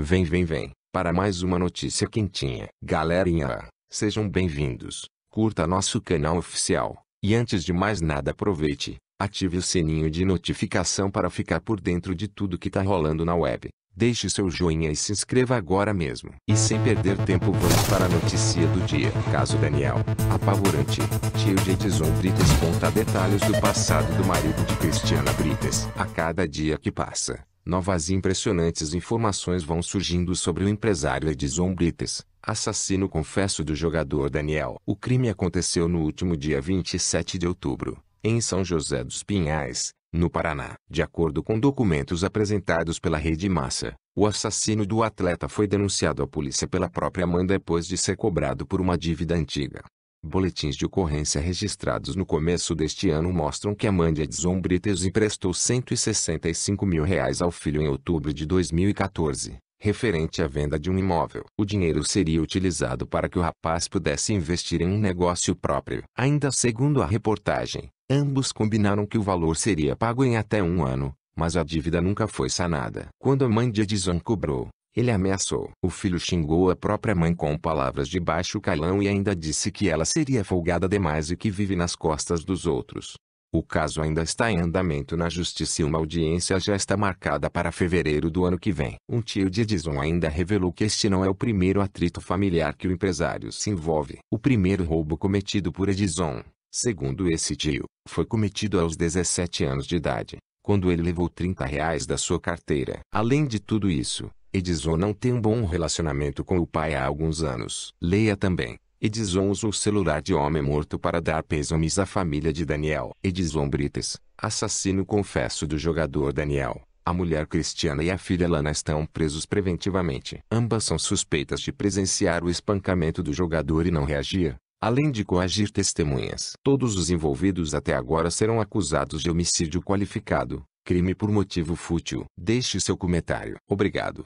Vem, vem, vem, para mais uma notícia quentinha. Galerinha, sejam bem-vindos, curta nosso canal oficial, e antes de mais nada aproveite, ative o sininho de notificação para ficar por dentro de tudo que tá rolando na web. Deixe seu joinha e se inscreva agora mesmo. E sem perder tempo, vamos para a notícia do dia. Caso Daniel, apavorante. Tio de Edison Brites conta detalhes do passado do marido de Cristiana Brites. A cada dia que passa, novas e impressionantes informações vão surgindo sobre o empresário Edison Brites, assassino confesso do jogador Daniel. O crime aconteceu no último dia 27 de outubro, em São José dos Pinhais, no Paraná. De acordo com documentos apresentados pela Rede Massa, o assassino do atleta foi denunciado à polícia pela própria mãe depois de ser cobrado por uma dívida antiga. Boletins de ocorrência registrados no começo deste ano mostram que Amanda de Zombrites emprestou 165 mil reais ao filho em outubro de 2014, referente à venda de um imóvel. O dinheiro seria utilizado para que o rapaz pudesse investir em um negócio próprio. Ainda segundo a reportagem, ambos combinaram que o valor seria pago em até um ano, mas a dívida nunca foi sanada. Quando Amanda de Zon cobrou ele ameaçou. O filho xingou a própria mãe com palavras de baixo calão e ainda disse que ela seria folgada demais e que vive nas costas dos outros. O caso ainda está em andamento na justiça e uma audiência já está marcada para fevereiro do ano que vem. Um tio de Edison ainda revelou que este não é o primeiro atrito familiar que o empresário se envolve. O primeiro roubo cometido por Edison, segundo esse tio, foi cometido aos 17 anos de idade, quando ele levou 30 reais da sua carteira. Além de tudo isso, Edison não tem um bom relacionamento com o pai há alguns anos. Leia também. Edison usa o celular de homem morto para dar pêsames à família de Daniel. Edison Brites, assassino confesso do jogador Daniel. A mulher Cristiana e a filha Lana estão presos preventivamente. Ambas são suspeitas de presenciar o espancamento do jogador e não reagir, além de coagir testemunhas. Todos os envolvidos até agora serão acusados de homicídio qualificado, crime por motivo fútil. Deixe seu comentário. Obrigado.